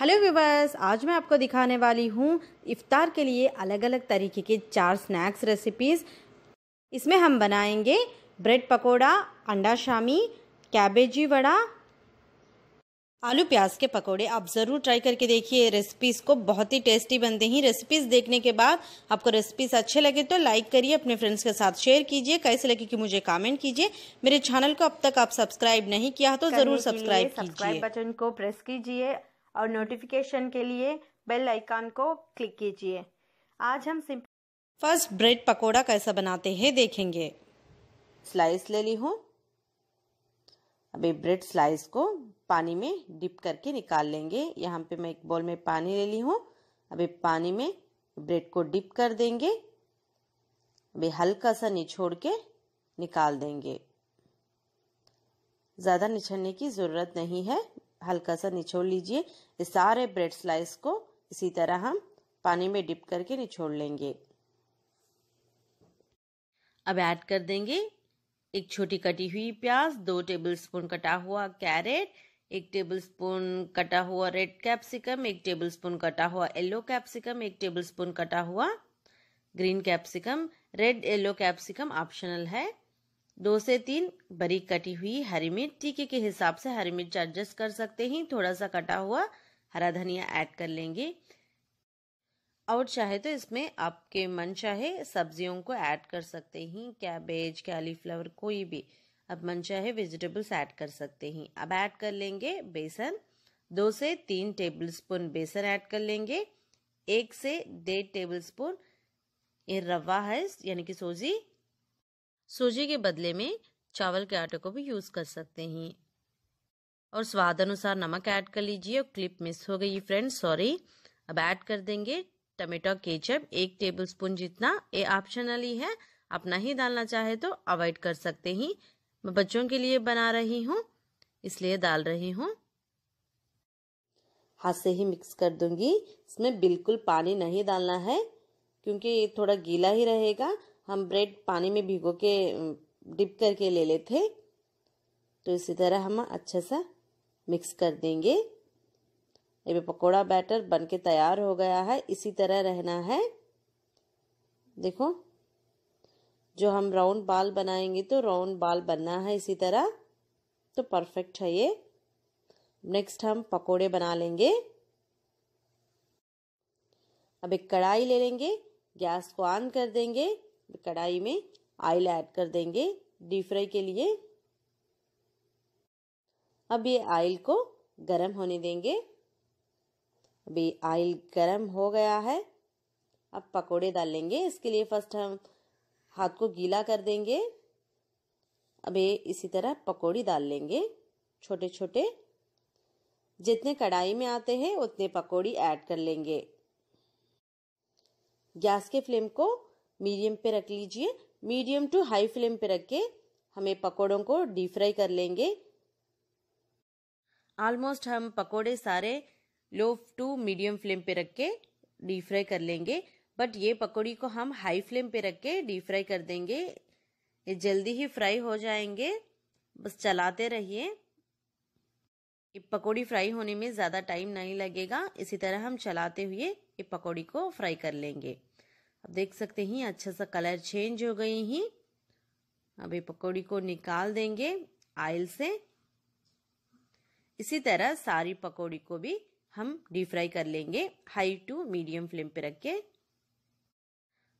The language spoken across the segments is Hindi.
हेलो व्यूवर्स आज मैं आपको दिखाने वाली हूँ इफ्तार के लिए अलग अलग तरीके के चार स्नैक्स रेसिपीज़ इसमें हम बनाएंगे ब्रेड पकोड़ा अंडा शामी कैबेजी वड़ा आलू प्याज के पकोड़े आप ज़रूर ट्राई करके देखिए रेसिपीज़ को बहुत ही टेस्टी बनते हैं रेसिपीज़ देखने के बाद आपको रेसिपीज़ अच्छे लगे तो लाइक करिए अपने फ्रेंड्स के साथ शेयर कीजिए कैसे लगे कि मुझे कमेंट कीजिए मेरे चैनल को अब तक आप सब्सक्राइब नहीं किया तो ज़रूर सब्सक्राइब कीजिए बटन को प्रेस कीजिए और नोटिफिकेशन के लिए बेल आइकॉन को क्लिक कीजिए आज हम सिंपल फर्स्ट ब्रेड पकोड़ा कैसा बनाते हैं देखेंगे स्लाइस ले ली हूँ अभी ब्रेड स्लाइस को पानी में डिप करके निकाल लेंगे यहाँ पे मैं एक बॉल में पानी ले ली हूँ अभी पानी में ब्रेड को डिप कर देंगे अभी हल्का सा निचोड़ के निकाल देंगे ज़्यादा निछड़ने की ज़रूरत नहीं है हल्का सा निचोड़ लीजिए इस सारे ब्रेड स्लाइस को इसी तरह हम पानी में डिप करके निचोड़ लेंगे अब ऐड कर देंगे एक छोटी कटी हुई प्याज दो टेबलस्पून कटा हुआ कैरेट एक टेबलस्पून कटा हुआ रेड कैप्सिकम एक टेबलस्पून कटा हुआ येलो कैप्सिकम एक टेबलस्पून कटा हुआ green capsicum red yellow capsicum optional है दो से तीन बरीक कटी हुई हरी मिर्च टीके के हिसाब से हरी मिर्च एडजस्ट कर सकते हैं थोड़ा सा कटा हुआ हरा धनिया ऐड कर लेंगे और चाहे तो इसमें आपके मन चाहे सब्जियों को ऐड कर सकते हैं कैबेज कैलीफ्लावर कोई भी अब मन चाहे वेजिटेबल्स ऐड कर सकते हैं अब ऐड कर लेंगे बेसन दो से तीन टेबलस्पून बेसन ऐड कर लेंगे एक से डेढ़ टेबलस्पून ये रवा है यानी कि सोजी सूजी के बदले में चावल के आटे को भी यूज़ कर सकते हैं और स्वाद अनुसार नमक ऐड कर लीजिए और क्लिप मिस हो गई फ्रेंड्स सॉरी अब ऐड कर देंगे टमेटो केचप एक टेबल स्पून जितना ये ऑप्शनली है आप नहीं डालना चाहे तो अवॉइड कर सकते हैं मैं बच्चों के लिए बना रही हूँ इसलिए डाल रही हूँ हाथ से ही मिक्स कर दूंगी इसमें बिल्कुल पानी नहीं डालना है क्योंकि ये थोड़ा गीला ही रहेगा हम ब्रेड पानी में भिगो के डिप करके ले लेते थे तो इसी तरह हम अच्छा सा मिक्स कर देंगे ये पकोड़ा बैटर बन के तैयार हो गया है इसी तरह रहना है देखो जो हम राउंड बाल बनाएंगे तो राउंड बाल बनना है इसी तरह तो परफेक्ट है ये नेक्स्ट हम पकोड़े बना लेंगे अब एक कढ़ाई ले लेंगे गैस को ऑन कर देंगे कढ़ाई में ऑयल ऐड कर देंगे डीप फ्राई के लिए अब ये ऑयल को गरम होने देंगे अभी ऑयल गरम हो गया है अब पकोड़े डालेंगे इसके लिए फर्स्ट हम हाथ को गीला कर देंगे अब ये इसी तरह पकोड़ी डाल लेंगे छोटे छोटे जितने कढ़ाई में आते हैं उतने पकोड़ी ऐड कर लेंगे गैस के फ्लेम को मीडियम पे रख लीजिए मीडियम टू हाई फ्लेम पे रख के हमें पकौड़ों को डीप फ्राई कर लेंगे ऑलमोस्ट हम पकोड़े सारे लो टू मीडियम फ्लेम पे रख के डीप फ्राई कर लेंगे बट ये पकौड़ी को हम हाई फ्लेम पे रख के डीप फ्राई कर देंगे ये जल्दी ही फ्राई हो जाएंगे बस चलाते रहिए ये पकौड़ी फ्राई होने में ज़्यादा टाइम नहीं लगेगा इसी तरह हम चलाते हुए ये पकौड़ी को फ्राई कर लेंगे अब देख सकते हैं अच्छा सा कलर चेंज हो गई ही अभी पकौड़ी को निकाल देंगे आयल से इसी तरह सारी पकौड़ी को भी हम डीप फ्राई कर लेंगे हाई टू मीडियम फ्लेम पे रख के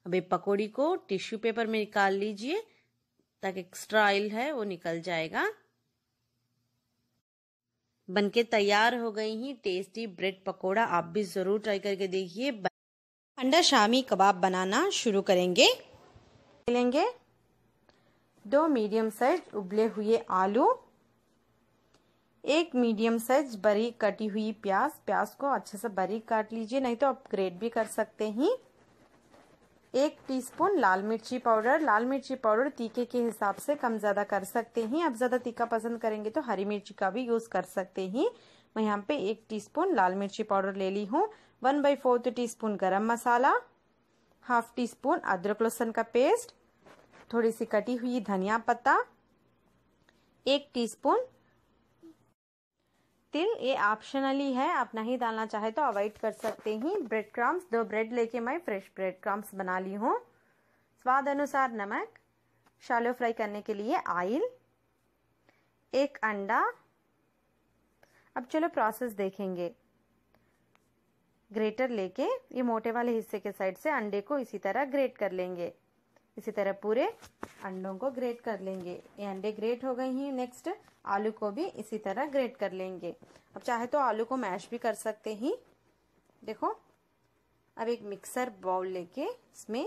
अब ये पकौड़ी को टिश्यू पेपर में निकाल लीजिए ताकि एक्स्ट्रा ऑयल है वो निकल जाएगा बनके तैयार हो गई ही टेस्टी ब्रेड पकोड़ा आप भी जरूर ट्राई करके देखिए अंडा शामी कबाब बनाना शुरू करेंगे लेंगे दो मीडियम साइज उबले हुए आलू एक मीडियम साइज बारीक कटी हुई प्याज प्याज को अच्छे से बारीक काट लीजिए नहीं तो आप ग्रेट भी कर सकते हैं एक टीस्पून लाल मिर्ची पाउडर लाल मिर्ची पाउडर तीखे के हिसाब से कम ज़्यादा कर सकते हैं आप ज़्यादा तीखा पसंद करेंगे तो हरी मिर्ची का भी यूज़ कर सकते हैं मैं यहाँ पे एक टीस्पून लाल मिर्ची पाउडर ले ली हूँ वन बाई फोर्थ तो teaspoon garam masala half tea spoon अदरक लहसुन का पेस्ट थोड़ी सी कटी हुई धनिया पत्ता एक टीस्पून तिल ये ऑप्शनली है आप नहीं डालना चाहे तो अवॉइड कर सकते हैं ब्रेड क्रम्स दो ब्रेड लेके मैं फ्रेश ब्रेड क्रम्स बना ली हूँ स्वाद अनुसार नमक शालो फ्राई करने के लिए ऑयल एक अंडा अब चलो प्रोसेस देखेंगे ग्रेटर लेके ये मोटे वाले हिस्से के साइड से अंडे को इसी तरह ग्रेट कर लेंगे इसी तरह पूरे अंडों को ग्रेट कर लेंगे ये अंडे ग्रेट हो गए हैं नेक्स्ट आलू को भी इसी तरह ग्रेट कर लेंगे अब चाहे तो आलू को मैश भी कर सकते हैं देखो अब एक मिक्सर बाउल लेके इसमें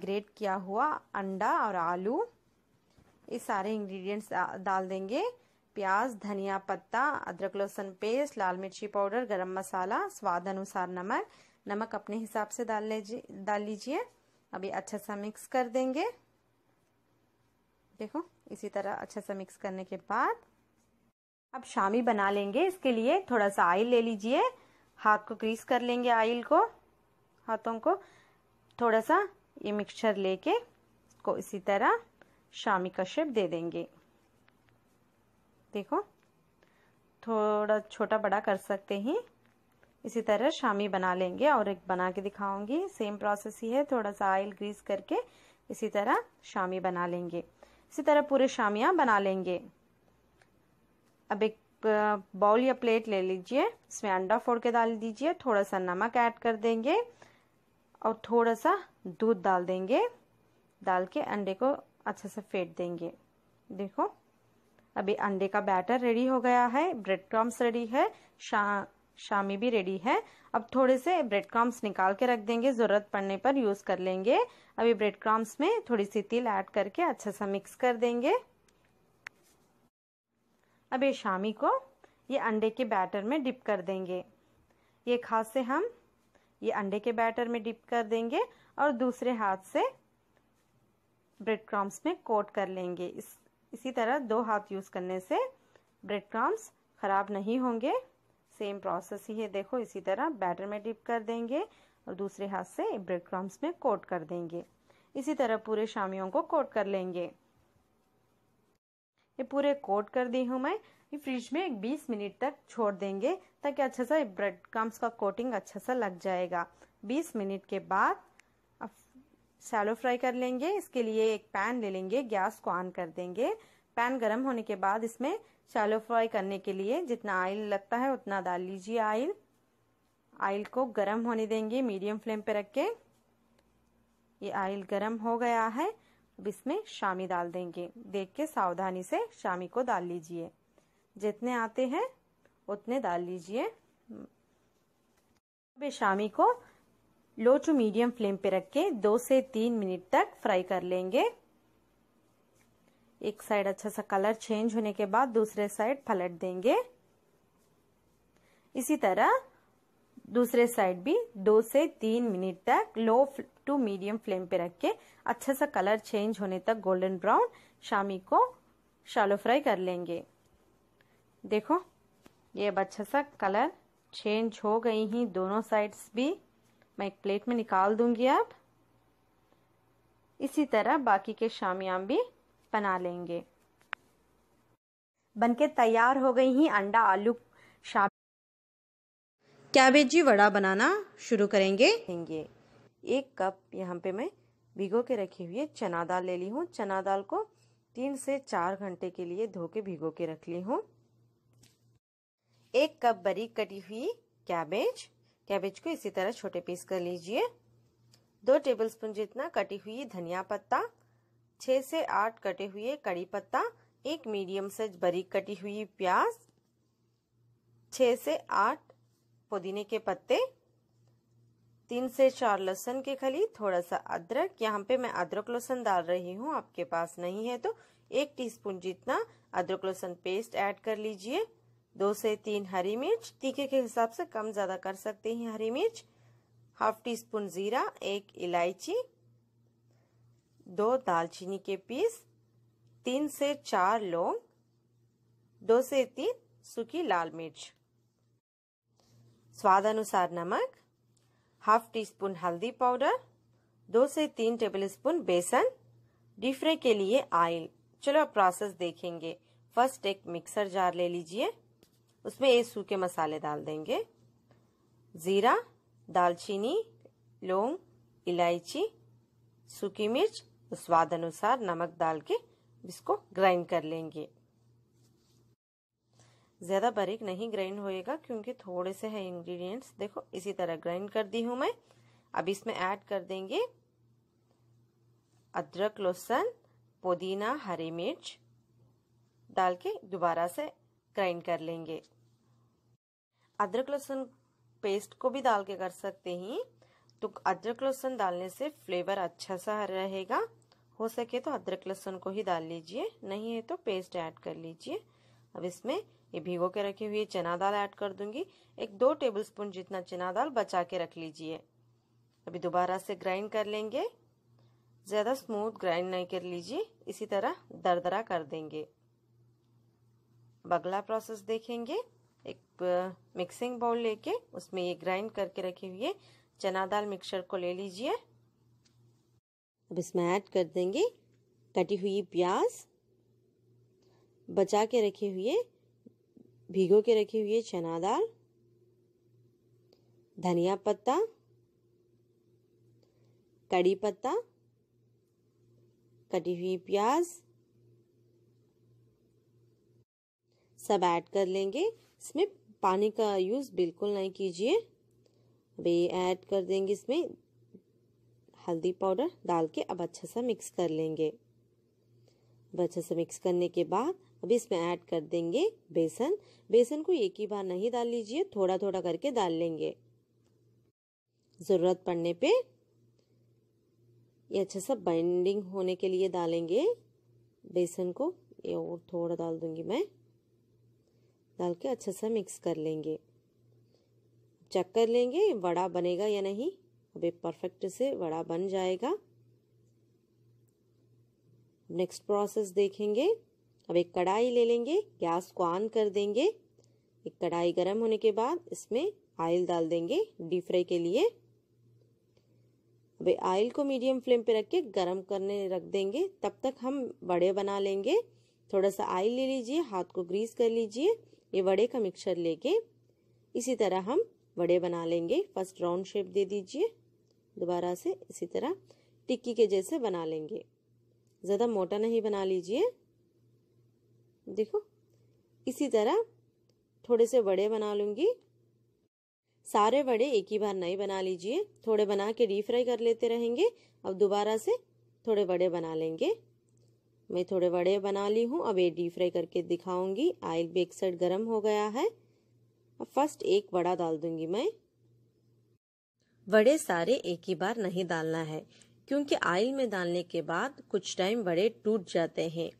ग्रेट किया हुआ अंडा और आलू ये सारे इंग्रेडिएंट्स डाल देंगे प्याज धनिया पत्ता अदरक लहसुन पेस्ट लाल मिर्ची पाउडर गरम मसाला स्वाद अनुसार नमक नमक अपने हिसाब से डाल लीजिए डाल लीजिए अभी अच्छा सा मिक्स कर देंगे देखो इसी तरह अच्छा सा मिक्स करने के बाद अब शामी बना लेंगे इसके लिए थोड़ा सा आयल ले लीजिए हाथ को ग्रीस कर लेंगे आयल को हाथों को थोड़ा सा ये मिक्सचर लेके इसको इसी तरह शामी का शेप दे देंगे देखो थोड़ा छोटा बड़ा कर सकते हैं इसी तरह शामी बना लेंगे और एक बना के दिखाऊंगी सेम प्रोसेस ही है थोड़ा सा ऑयल ग्रीस करके इसी तरह शामी बना लेंगे इसी तरह पूरे शामिया बना लेंगे अब एक बाउल या प्लेट ले लीजिए इसमें अंडा फोड़ के डाल दीजिए थोड़ा सा नमक ऐड कर देंगे और थोड़ा सा दूध डाल देंगे डाल के अंडे को अच्छे से फेंट देंगे देखो अभी अंडे का बैटर रेडी हो गया है ब्रेड क्रम्स रेडी है शा, शामी भी रेडी है अब थोड़े से ब्रेड क्रम्स निकाल के रख देंगे जरूरत पड़ने पर यूज कर लेंगे अभी ब्रेड क्रम्स में थोड़ी सी तिल ऐड करके अच्छा सा मिक्स कर देंगे अब ये शामी को ये अंडे के बैटर में डिप कर देंगे ये खास से हम ये अंडे के बैटर में डिप कर देंगे और दूसरे हाथ से ब्रेड क्रम्स में कोट कर लेंगे इस इसी तरह दो हाथ यूज करने से ब्रेड क्रम्स खराब नहीं होंगे सेम प्रोसेस ही है देखो इसी तरह बैटर में डिप कर देंगे और दूसरे हाथ से ब्रेड क्रम्स में कोट कर देंगे इसी तरह पूरे शामियों को कोट कर लेंगे ये पूरे कोट कर दी हूँ मैं ये फ्रिज में एक 20 मिनट तक छोड़ देंगे ताकि अच्छा सा ब्रेड क्रम्स का कोटिंग अच्छा सा लग जाएगा 20 मिनट के बाद शैलो फ्राई कर लेंगे इसके लिए एक पैन ले लेंगे गैस को ऑन कर देंगे पैन गर्म होने के बाद इसमें शैलो फ्राई करने के लिए जितना ऑयल लगता है उतना डाल लीजिए ऑयल ऑयल को गर्म होने देंगे मीडियम फ्लेम पे रख के ये ऑयल गर्म हो गया है अब इसमें शामी डाल देंगे देख के सावधानी से शामी को डाल लीजिए जितने आते हैं उतने डाल लीजिए शामी को लो टू मीडियम फ्लेम पे रख के दो से तीन मिनट तक फ्राई कर लेंगे एक साइड अच्छा सा कलर चेंज होने के बाद दूसरे साइड पलट देंगे इसी तरह दूसरे साइड भी दो से तीन मिनट तक लो टू मीडियम फ्लेम पे रख के अच्छा सा कलर चेंज होने तक गोल्डन ब्राउन शामी को शालो फ्राई कर लेंगे देखो ये अब अच्छा सा कलर चेंज हो गई ही दोनों साइड्स भी मैं एक प्लेट में निकाल दूंगी अब इसी तरह बाकी के शामियाम भी बना लेंगे बनके तैयार हो गई ही अंडा आलू शाम कैबेजी वड़ा बनाना शुरू करेंगे एक कप यहाँ पे मैं भिगो के रखी हुई चना दाल ले ली हूँ चना दाल को तीन से चार घंटे के लिए धो के भिगो के रख ली हूँ एक कप बरी कटी हुई कैबेज कैबेज को इसी तरह छोटे पीस कर लीजिए दो टेबलस्पून जितना कटी हुई धनिया पत्ता छः से आठ कटे हुए कड़ी पत्ता एक मीडियम साइज बारीक कटी हुई प्याज छः से आठ पुदीने के पत्ते तीन से चार लहसुन के खली थोड़ा सा अदरक यहाँ पे मैं अदरक लहसुन डाल रही हूँ आपके पास नहीं है तो एक टीस्पून जितना अदरक लहसुन पेस्ट ऐड कर लीजिए दो से तीन हरी मिर्च तीखे के हिसाब से कम ज्यादा कर सकते हैं हरी मिर्च हाफ टी स्पून जीरा एक इलायची दो दालचीनी के पीस तीन से चार लौंग दो से तीन सूखी लाल मिर्च स्वाद अनुसार नमक हाफ टी स्पून हल्दी पाउडर दो से तीन टेबल स्पून बेसन डिफ्रे के लिए ऑयल चलो अब प्रोसेस देखेंगे फर्स्ट एक मिक्सर जार ले लीजिए उसमें एक सूखे मसाले डाल देंगे जीरा दालचीनी लौंग इलायची सूखी मिर्च स्वाद अनुसार नमक डाल के इसको ग्राइंड कर लेंगे ज़्यादा बारीक नहीं ग्राइंड होएगा क्योंकि थोड़े से है इंग्रेडिएंट्स देखो इसी तरह ग्राइंड कर दी हूँ मैं अब इसमें ऐड कर देंगे अदरक लहसुन पुदीना हरी मिर्च डाल के दोबारा से ग्राइंड कर लेंगे अदरक लहसुन पेस्ट को भी डाल के कर सकते हैं तो अदरक लहसुन डालने से फ्लेवर अच्छा सा रहेगा हो सके तो अदरक लहसुन को ही डाल लीजिए नहीं है तो पेस्ट ऐड कर लीजिए अब इसमें ये भिगो के रखे हुए चना दाल ऐड कर दूंगी एक दो टेबलस्पून जितना चना दाल बचा के रख लीजिए अभी दोबारा से ग्राइंड कर लेंगे ज़्यादा स्मूथ ग्राइंड नहीं कर लीजिए इसी तरह दरदरा कर देंगे बगला अगला प्रोसेस देखेंगे मिक्सिंग बाउल लेके उसमें ये ग्राइंड करके रखे हुए चना दाल मिक्सर को ले लीजिए अब इसमें ऐड कर देंगे कटी हुई प्याज बचा के रखे हुए भिगो के रखे हुए चना दाल धनिया पत्ता कड़ी पत्ता कटी हुई प्याज सब ऐड कर लेंगे इसमें पानी का यूज़ बिल्कुल नहीं कीजिए अब ये ऐड कर देंगे इसमें हल्दी पाउडर डाल के अब अच्छा सा मिक्स कर लेंगे अब अच्छा सा मिक्स करने के बाद अब इसमें ऐड कर देंगे बेसन बेसन को एक ही बार नहीं डाल लीजिए थोड़ा थोड़ा करके डाल लेंगे ज़रूरत पड़ने पे ये अच्छा सा बाइंडिंग होने के लिए डालेंगे बेसन को ये और थोड़ा डाल दूंगी मैं डाल के अच्छे से मिक्स कर लेंगे चेक कर लेंगे वड़ा बनेगा या नहीं अभी परफेक्ट से वड़ा बन जाएगा नेक्स्ट प्रोसेस देखेंगे अब एक कढ़ाई ले लेंगे गैस को ऑन कर देंगे एक कढ़ाई गर्म होने के बाद इसमें ऑयल डाल देंगे डीप फ्राई के लिए अभी ऑयल को मीडियम फ्लेम पे रख के गर्म करने रख देंगे तब तक हम बड़े बना लेंगे थोड़ा सा ऑयल ले लीजिए हाथ को ग्रीस कर लीजिए ये वड़े का मिक्सचर लेके इसी तरह हम वड़े बना लेंगे फर्स्ट राउंड शेप दे दीजिए दोबारा से इसी तरह टिक्की के जैसे बना लेंगे ज़्यादा मोटा नहीं बना लीजिए देखो इसी तरह थोड़े से बड़े बना लूँगी सारे बड़े एक ही बार नहीं बना लीजिए थोड़े बना के डीप फ्राई कर लेते रहेंगे अब दोबारा से थोड़े बड़े बना लेंगे मैं थोड़े बड़े बना ली हूँ अब ये डीप फ्राई करके दिखाऊंगी आयल भी एक साइड गर्म हो गया है अब फर्स्ट एक बड़ा डाल दूंगी मैं वड़े सारे एक ही बार नहीं डालना है क्योंकि आयल में डालने के बाद कुछ टाइम वड़े टूट जाते हैं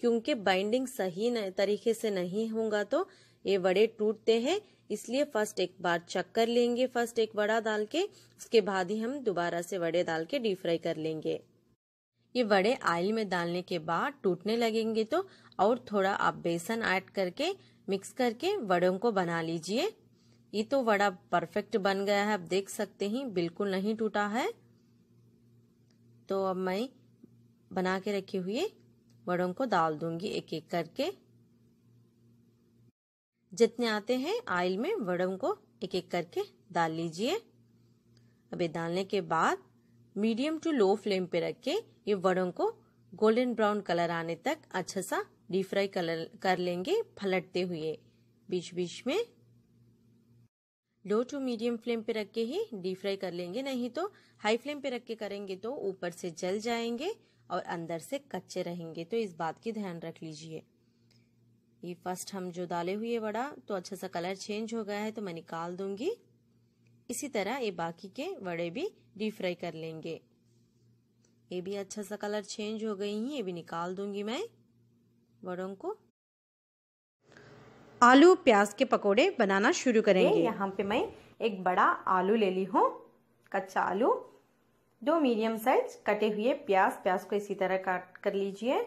क्योंकि बाइंडिंग सही तरीके से नहीं होगा तो ये वड़े टूटते हैं इसलिए फर्स्ट एक बार कर लेंगे फर्स्ट एक बड़ा डाल के उसके बाद ही हम दोबारा से वड़े डाल के डीप फ्राई कर लेंगे ये बड़े आयल में डालने के बाद टूटने लगेंगे तो और थोड़ा आप बेसन ऐड करके मिक्स करके वड़ों को बना लीजिए ये तो वड़ा परफेक्ट बन गया है आप देख सकते हैं बिल्कुल नहीं टूटा है तो अब मैं बना के रखे हुए वड़ों को डाल दूंगी एक एक करके जितने आते हैं आयल में वड़ों को एक एक करके डाल लीजिए अब ये डालने के बाद मीडियम टू लो फ्लेम पे रख के ये वड़ों को गोल्डन ब्राउन कलर आने तक अच्छा सा डीप फ्राई कलर कर लेंगे फलटते हुए बीच बीच में लो टू मीडियम फ्लेम पे रख के ही डीप फ्राई कर लेंगे नहीं तो हाई फ्लेम पे रख के करेंगे तो ऊपर से जल जाएंगे और अंदर से कच्चे रहेंगे तो इस बात की ध्यान रख लीजिए ये फर्स्ट हम जो डाले हुए वड़ा तो अच्छा सा कलर चेंज हो गया है तो मैं निकाल दूंगी इसी तरह ये बाकी के वड़े भी डीप फ्राई कर लेंगे ये भी अच्छा सा कलर चेंज हो गई है ये भी निकाल दूंगी मैं बड़ों को आलू प्याज के पकोड़े बनाना शुरू करेंगे यहाँ पे मैं एक बड़ा आलू ले ली हूँ कच्चा आलू दो मीडियम साइज कटे हुए प्याज प्याज को इसी तरह काट कर लीजिए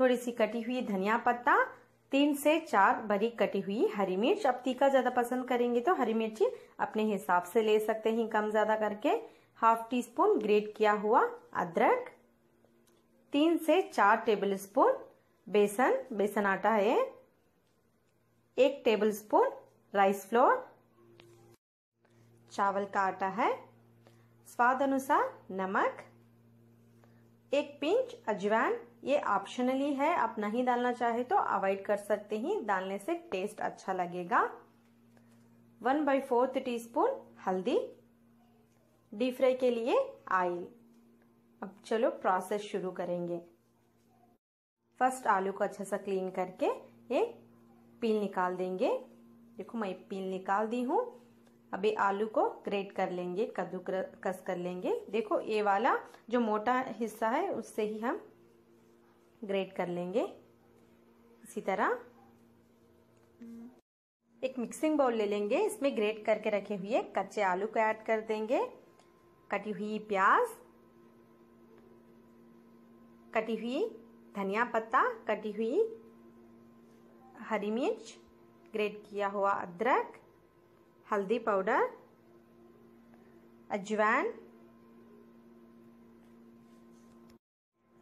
थोड़ी सी कटी हुई धनिया पत्ता तीन से चार बारीक कटी हुई हरी मिर्च अब तीखा ज्यादा पसंद करेंगे तो हरी मिर्ची अपने हिसाब से ले सकते हैं कम ज्यादा करके हाफ टी स्पून ग्रेट किया हुआ अदरक तीन से चार टेबल स्पून बेसन बेसन आटा है एक टेबल स्पून राइस फ्लोर चावल का आटा है स्वाद अनुसार नमक एक पिंच अजवैन ये ऑप्शनली है आप नहीं डालना चाहे तो अवॉइड कर सकते हैं डालने से टेस्ट अच्छा लगेगा one by fourth teaspoon हल्दी डी फ्राई के लिए आयल अब चलो प्रोसेस शुरू करेंगे फर्स्ट आलू को अच्छे से क्लीन करके ये पील निकाल देंगे देखो मैं पील निकाल दी हूँ अभी आलू को ग्रेट कर लेंगे कद्दू कस कर लेंगे देखो ये वाला जो मोटा हिस्सा है उससे ही हम ग्रेट कर लेंगे इसी तरह एक मिक्सिंग बाउल ले लेंगे इसमें ग्रेट करके रखे हुए कच्चे आलू को ऐड कर देंगे कटी हुई प्याज कटी हुई धनिया पत्ता कटी हुई हरी मिर्च ग्रेट किया हुआ अदरक हल्दी पाउडर अजवैन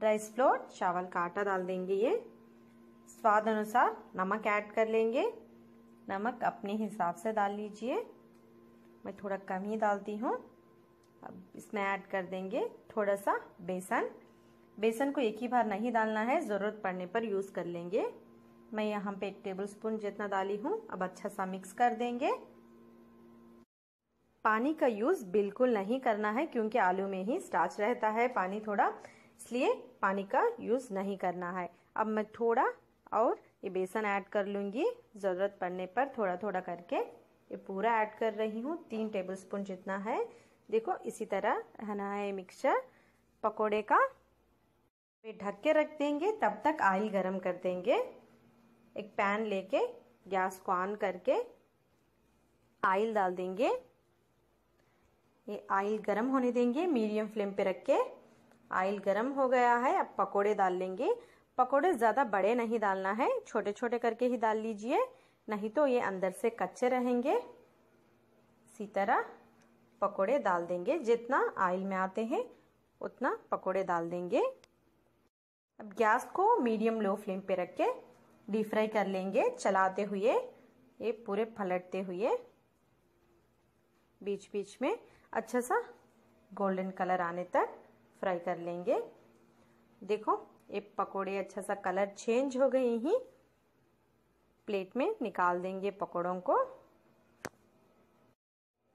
राइस फ्लोर चावल का आटा डाल देंगे ये स्वाद अनुसार नमक ऐड कर लेंगे नमक अपने हिसाब से डाल लीजिए मैं थोड़ा कम ही डालती हूँ अब इसमें ऐड कर देंगे थोड़ा सा बेसन बेसन को एक ही बार नहीं डालना है ज़रूरत पड़ने पर यूज़ कर लेंगे मैं यहाँ पे एक टेबल स्पून जितना डाली हूँ अब अच्छा सा मिक्स कर देंगे पानी का यूज़ बिल्कुल नहीं करना है क्योंकि आलू में ही स्टार्च रहता है पानी थोड़ा इसलिए पानी का यूज़ नहीं करना है अब मैं थोड़ा और ये बेसन ऐड कर लूँगी ज़रूरत पड़ने पर थोड़ा थोड़ा करके ये पूरा ऐड कर रही हूँ तीन टेबल स्पून जितना है देखो इसी तरह रहना है मिक्सचर पकोड़े का ये ढक के रख देंगे तब तक आयल गरम कर देंगे एक पैन लेके गैस को ऑन करके आयल डाल देंगे ये आयल गरम होने देंगे मीडियम फ्लेम पे रख के आयल गरम हो गया है अब पकोड़े डाल लेंगे पकोड़े ज़्यादा बड़े नहीं डालना है छोटे छोटे करके ही डाल लीजिए नहीं तो ये अंदर से कच्चे रहेंगे इसी तरह पकोड़े डाल देंगे जितना आयल में आते हैं उतना पकोड़े डाल देंगे अब गैस को मीडियम लो फ्लेम पे रख के डीप फ्राई कर लेंगे चलाते हुए ये पूरे पलटते हुए बीच बीच में अच्छा सा गोल्डन कलर आने तक फ्राई कर लेंगे देखो ये पकोड़े अच्छा सा कलर चेंज हो गए ही प्लेट में निकाल देंगे पकोड़ों को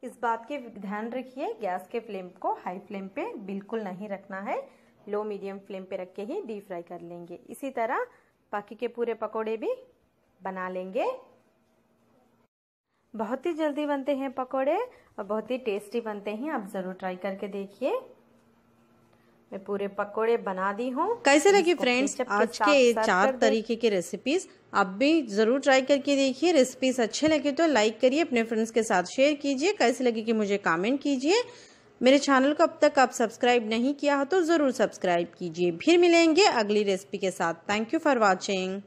इस बात के ध्यान रखिए गैस के फ्लेम को हाई फ्लेम पे बिल्कुल नहीं रखना है लो मीडियम फ्लेम पे रख के ही डीप फ्राई कर लेंगे इसी तरह बाकी के पूरे पकोड़े भी बना लेंगे बहुत ही जल्दी बनते हैं पकोड़े और बहुत ही टेस्टी बनते हैं आप ज़रूर ट्राई करके देखिए मैं पूरे पकोड़े बना दी हूँ कैसे लगी फ्रेंड्स आज के ये चार तरीके की रेसिपीज आप भी जरूर ट्राई करके देखिए रेसिपीज अच्छे लगे तो लाइक करिए अपने फ्रेंड्स के साथ शेयर कीजिए कैसे लगे कि मुझे कमेंट कीजिए मेरे चैनल को अब तक आप सब्सक्राइब नहीं किया हो तो ज़रूर सब्सक्राइब कीजिए फिर मिलेंगे अगली रेसिपी के साथ थैंक यू फॉर वॉचिंग